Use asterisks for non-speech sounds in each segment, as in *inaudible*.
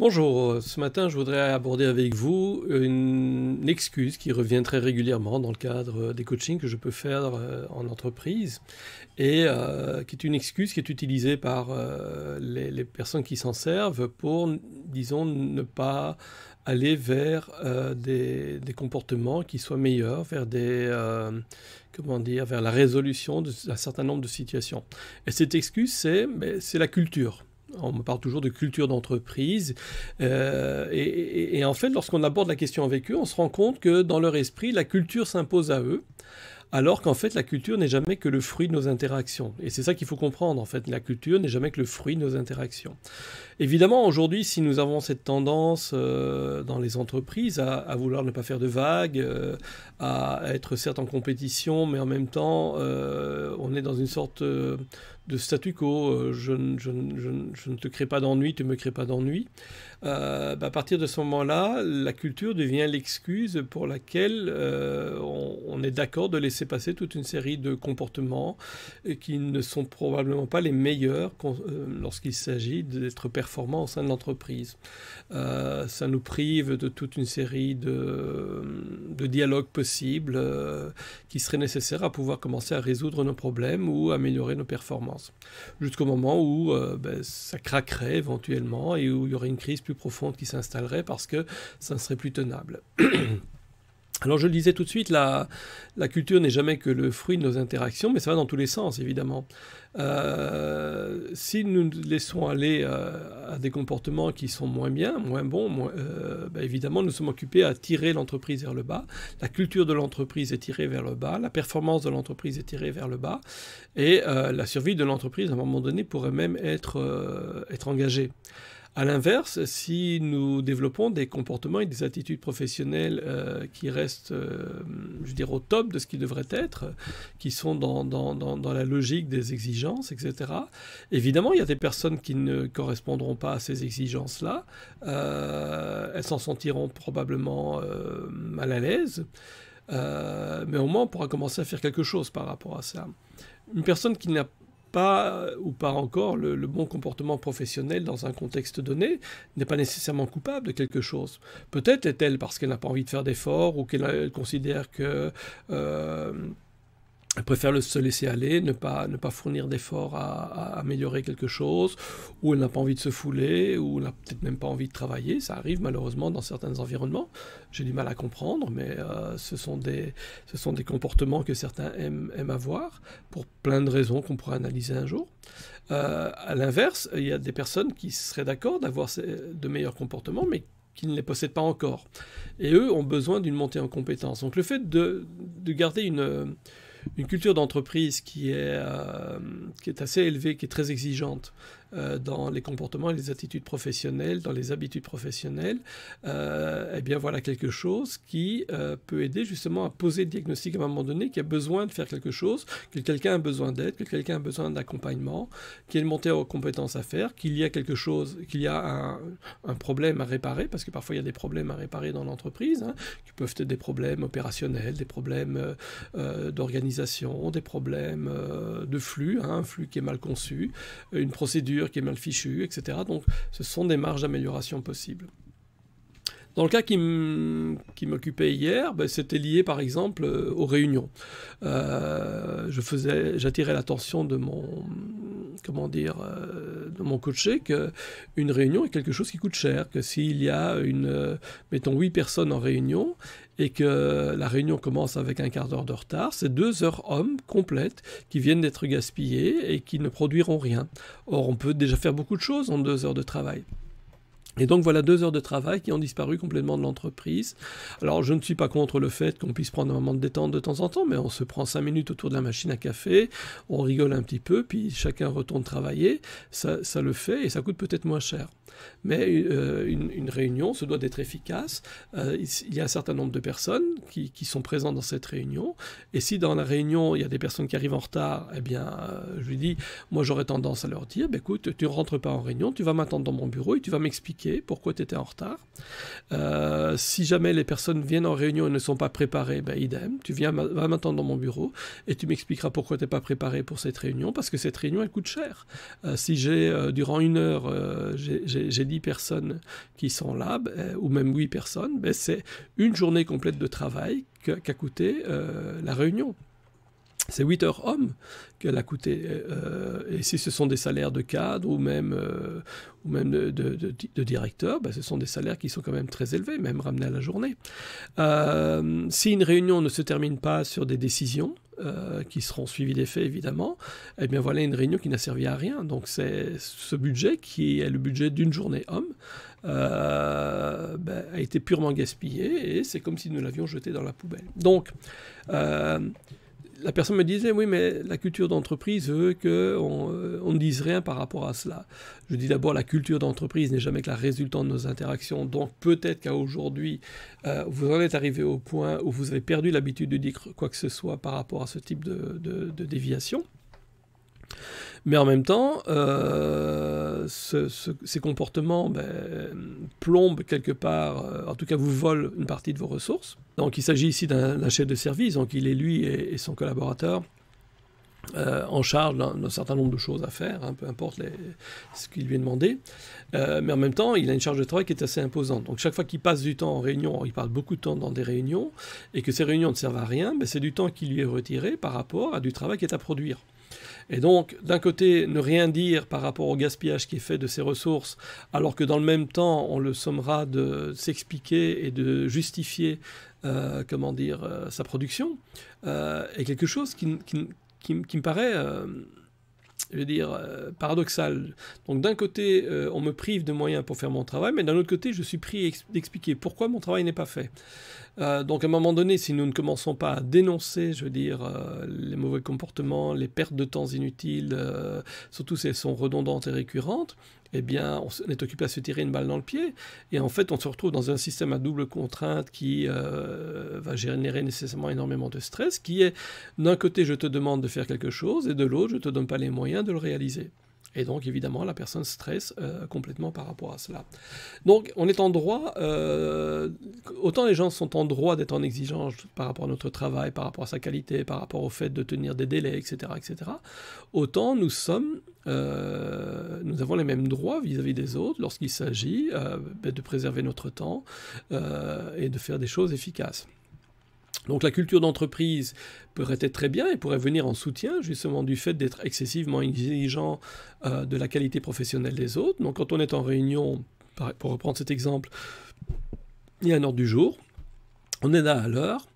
Bonjour, euh, ce matin je voudrais aborder avec vous une excuse qui revient très régulièrement dans le cadre euh, des coachings que je peux faire euh, en entreprise et qui est une excuse qui est utilisée par les, personnes qui s'en servent pour, disons, ne pas aller vers des, comportements qui soient meilleurs, vers des comment dire, vers la résolution d'un certain nombre de situations. Et cette excuse, c'est ben, c'est la culture on me parle toujours de culture d'entreprise. Euh, et, et, en fait, lorsqu'on aborde la question avec eux, on se rend compte que dans leur esprit, la culture s'impose à eux alors qu'en fait la culture n'est jamais que le fruit de nos interactions. Et c'est ça qu'il faut comprendre en fait, la culture n'est jamais que le fruit de nos interactions. Évidemment aujourd'hui si nous avons cette tendance euh, dans les entreprises à, vouloir ne pas faire de vagues, euh, à être certes en compétition mais en même temps euh, on est dans une sorte de statu quo, je, ne te crée pas d'ennui, tu ne me crées pas d'ennui, bah, à partir de ce moment-là, la culture devient l'excuse pour laquelle on est d'accord de laisser passer toute une série de comportements euh, qui ne sont probablement pas les meilleurs euh, lorsqu'il s'agit d'être performant au sein de l'entreprise. Euh, ça nous prive de toute une série de, dialogues possibles qui seraient nécessaires à pouvoir commencer à résoudre nos problèmes ou améliorer nos performances. Jusqu'au moment où ben, ça craquerait éventuellement et où il y aurait une crise plus profonde qui s'installerait parce que ça ne serait plus tenable. *clears throat* Alors je le disais tout de suite, la, culture n'est jamais que le fruit de nos interactions, mais ça va dans tous les sens, évidemment. Euh, si nous laissons aller euh, à des comportements qui sont moins bien, moins bons, euh, bah, évidemment, nous sommes occupés à tirer l'entreprise vers le bas. La culture de l'entreprise est tirée vers le bas, la performance de l'entreprise est tirée vers le bas, et la survie de l'entreprise, à un moment donné, pourrait même être engagée. À l'inverse, si nous développons des comportements et des attitudes professionnelles euh, qui restent, euh, je dirais, au top de ce qu'ils devrait être, qui sont dans, dans, la logique des exigences, etc., évidemment, il y a des personnes qui ne correspondront pas à ces exigences-là. Euh, elles s'en sentiront probablement mal à l'aise. mais au moins, on pourra commencer à faire quelque chose par rapport à ça. Une personne qui n'a pas euh, ou pas encore le, bon comportement professionnel dans un contexte donné n'est pas nécessairement coupable de quelque chose. Peut-être est-elle parce qu'elle n'a pas envie de faire d'efforts ou qu'elle considère que... Euh, elle préfère le, se laisser aller, ne pas, ne pas fournir d'efforts à, améliorer quelque chose, ou elle n'a pas envie de se fouler, ou elle n'a peut-être même pas envie de travailler. Ça arrive malheureusement dans certains environnements. J'ai du mal à comprendre, mais euh, ce, sont des, ce sont des comportements que certains aiment, avoir, pour plein de raisons qu'on pourra analyser un jour. Euh, à l'inverse, il y a des personnes qui seraient d'accord d'avoir de meilleurs comportements, mais qui ne les possèdent pas encore. Et eux ont besoin d'une montée en compétence. Donc le fait de, de garder une une culture d'entreprise qui, est, euh, qui est assez élevée, qui est très exigeante, euh, dans les comportements et les attitudes professionnelles, dans les habitudes professionnelles, euh, eh bien voilà quelque chose qui euh, peut aider justement à poser le diagnostic à un moment donné, qu'il y a besoin de faire quelque chose, que quelqu'un a besoin d'aide, que quelqu'un a besoin d'accompagnement, qu'il y a une montée aux compétences à faire, qu'il y a quelque chose, qu'il y a un, problème à réparer, parce que parfois il y a des problèmes à réparer dans l'entreprise, hein, qui peuvent être des problèmes opérationnels, des problèmes d'organisation, des problèmes de flux, hein, un flux qui est mal conçu, une procédure qui est mal fichu, etc. Donc ce sont des marges d'amélioration possibles. Dans le cas qui m'occupait hier, ben, c'était lié par exemple euh, aux réunions. Euh, j'attirais l'attention de mon, comment dire, euh, mon mon que une réunion est quelque chose qui coûte cher, que s'il y a une, euh, mettons, huit personnes en réunion et que la réunion commence avec un quart d'heure de retard, c'est deux heures hommes complètes qui viennent d'être gaspillées et qui ne produiront rien. Or, on peut déjà faire beaucoup de choses en deux heures de travail. Et donc voilà deux heures de travail qui ont disparu complètement de l'entreprise. Alors je ne suis pas contre le fait qu'on puisse prendre un moment de détente de temps en temps, mais on se prend cinq minutes autour de la machine à café, on rigole un petit peu, puis chacun retourne travailler. Ça, ça le fait et ça coûte peut-être moins cher mais euh, une, réunion, se doit d'être efficace. Euh, il y a un certain nombre de personnes qui, qui, sont présentes dans cette réunion, et si dans la réunion, il y a des personnes qui arrivent en retard, eh bien, euh, je lui dis, moi j'aurais tendance à leur dire, bah, écoute, tu ne rentres pas en réunion, tu vas m'attendre dans mon bureau et tu vas m'expliquer pourquoi tu étais en retard. si jamais les personnes viennent en réunion et ne sont pas préparées, bah, idem, tu viens vas m'attendre dans mon bureau et tu m'expliqueras pourquoi tu n'es pas préparé pour cette réunion, parce que cette réunion, elle coûte cher. si j'ai, durant une heure, j'ai j'ai 10 personnes qui sont là, ben, ou même 8 personnes, ben, c'est une journée complète de travail qu'a coûté euh, la réunion c'est 8 heures hommes qu'elle a coûté. Euh, euh, et si ce sont des salaires de cadre ou même, euh, ou même de, directeur, ben, ce sont des salaires qui sont quand même très élevés, même ramenés à la journée. si une réunion ne se termine pas sur des décisions, qui seront suivies des faits évidemment, eh bien voilà une réunion qui n'a servi à rien. Donc c'est ce budget qui est le budget d'une journée homme ben, a été purement gaspillé et c'est comme si nous l'avions jeté dans la poubelle. Donc la personne me disait, oui, mais la culture d'entreprise veut qu'on on euh, ne dise rien par rapport à cela. Je dis d'abord, la culture d'entreprise n'est jamais que la résultante de nos interactions. Donc peut-être qu'à aujourd'hui, euh, vous en êtes arrivé au point où vous avez perdu l'habitude de dire quoi que ce soit par rapport à ce type de déviation. Mais en même temps, euh, ces comportements ben, plombent quelque part, euh, en tout cas vous volent une partie de vos ressources. Donc il s'agit ici d'un chef de service, donc il est lui et, son collaborateur. Euh, en charge d'un certain nombre de choses à faire, hein, peu importe ce qu'il lui est demandé. mais en même temps, il a une charge de travail qui est assez imposante. Donc chaque fois qu'il passe du temps en réunion, il parle beaucoup de temps dans des réunions, et que ces réunions ne servent à rien, ben, c'est du temps qui lui est retiré par rapport à du travail qui est à produire. Et donc, d'un côté, ne rien dire par rapport au gaspillage qui est fait de ces ressources, alors que dans le même temps, on le sommera de s'expliquer et de justifier, euh, comment dire, euh, sa production, euh, est quelque chose qui, qui me paraît je veux dire, euh, paradoxal. Donc d'un côté, euh, on me prive de moyens pour faire mon travail, mais d'un autre côté, je suis pris d'expliquer pourquoi mon travail n'est pas fait. Euh, donc à un moment donné, si nous ne commençons pas à dénoncer, je veux dire, les mauvais comportements, les pertes de temps inutiles, surtout si elles sont redondantes et récurrentes, eh bien, on est occupé à se tirer une balle dans le pied. Et en fait, on se retrouve dans un système à double contrainte qui euh, va générer nécessairement énormément de stress, qui est d'un côté, je te demande de faire quelque chose, et de l'autre, je ne te donne pas les moyens de le réaliser. Et donc, évidemment, la personne stresse euh, complètement par rapport à cela. Donc, on est en droit, euh, autant les gens sont en droit d'être en exigence par rapport à notre travail, par rapport à sa qualité, par rapport au fait de tenir des délais, etc., etc., autant nous sommes, euh, nous avons les mêmes droits vis à -vis des autres lorsqu'il s'agit ben, de préserver notre temps et de faire des choses efficaces. Donc la culture d'entreprise pourrait être très bien et pourrait venir en soutien justement du fait d'être excessivement exigeant euh, de la qualité professionnelle des autres. Donc quand on est en réunion, pour reprendre cet exemple, il y a un ordre du jour, on est là à l'heure,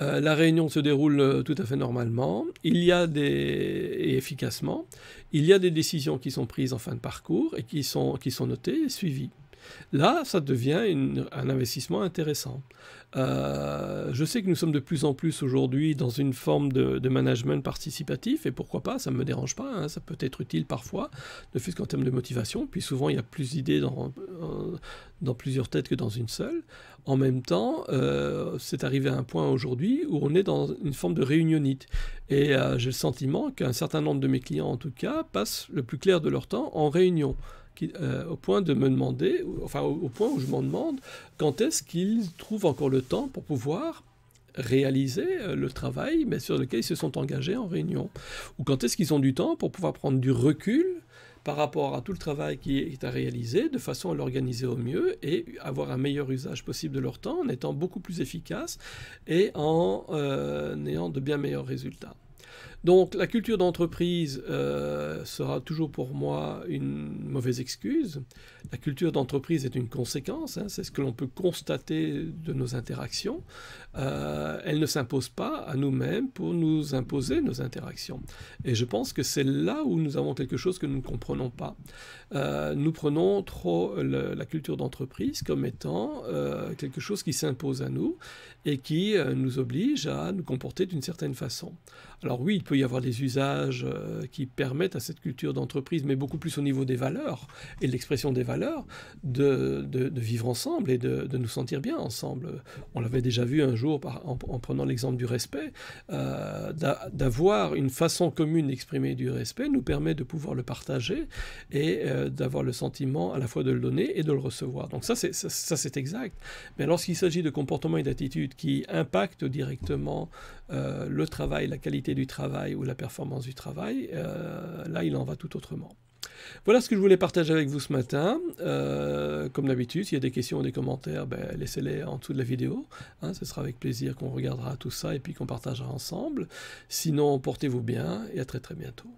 euh, la réunion se déroule euh, tout à fait normalement, il y a des et efficacement, il y a des décisions qui sont prises en fin de parcours et qui sont qui sont notées et suivies. Là, ça devient un investissement intéressant. Euh, je sais que nous sommes de plus en plus aujourd'hui dans une forme de, management participatif, et pourquoi pas, ça ne me dérange pas, hein, ça peut être utile parfois, ne fût-ce qu'en termes de motivation, puis souvent il y a plus d'idées dans, euh, plusieurs têtes que dans une seule. En même temps, euh, c'est arrivé à un point aujourd'hui où on est dans une forme de réunionnite, et j'ai le sentiment qu'un certain nombre de mes clients en tout cas passent le plus clair de leur temps en réunion. Euh, au point de me demander, enfin au, point où je m'en demande, quand est-ce qu'ils trouvent encore le temps pour pouvoir réaliser euh, le travail mais sur lequel ils se sont engagés en réunion Ou quand est-ce qu'ils ont du temps pour pouvoir prendre du recul par rapport à tout le travail qui est à réaliser, de façon à l'organiser au mieux et avoir un meilleur usage possible de leur temps en étant beaucoup plus efficace et en euh, ayant de bien meilleurs résultats. Donc la culture d'entreprise euh, sera toujours pour moi une mauvaise excuse. La culture d'entreprise est une conséquence, hein. c'est ce que l'on peut constater de nos interactions. Euh, elle ne s'impose pas à nous-mêmes pour nous imposer nos interactions. Et je pense que c'est là où nous avons quelque chose que nous ne comprenons pas. Euh, nous prenons trop la culture d'entreprise comme étant quelque chose qui s'impose à nous et qui nous oblige à nous comporter d'une certaine façon. Alors oui, peut y avoir des usages euh, qui permettent à cette culture d'entreprise, mais beaucoup plus au niveau des valeurs et l'expression des valeurs, de, vivre ensemble et de, nous sentir bien ensemble. On l'avait déjà vu un jour par, en, prenant l'exemple du respect. Euh, d'avoir une façon commune d'exprimer du respect nous permet de pouvoir le partager et euh, d'avoir le sentiment à la fois de le donner et de le recevoir. Donc ça, c'est, ça, c'est exact. Mais lorsqu'il s'agit de comportements et d'attitudes qui impactent directement le travail, la qualité du travail, ou la performance du travail. Euh, là, il en va tout autrement. Voilà ce que je voulais partager avec vous ce matin. Euh, comme d'habitude, s'il y a des questions ou des commentaires, ben, laissez-les en dessous de la vidéo. Hein. ce sera avec plaisir qu'on regardera tout ça et puis qu'on partagera ensemble. Sinon, portez-vous bien et à très très bientôt.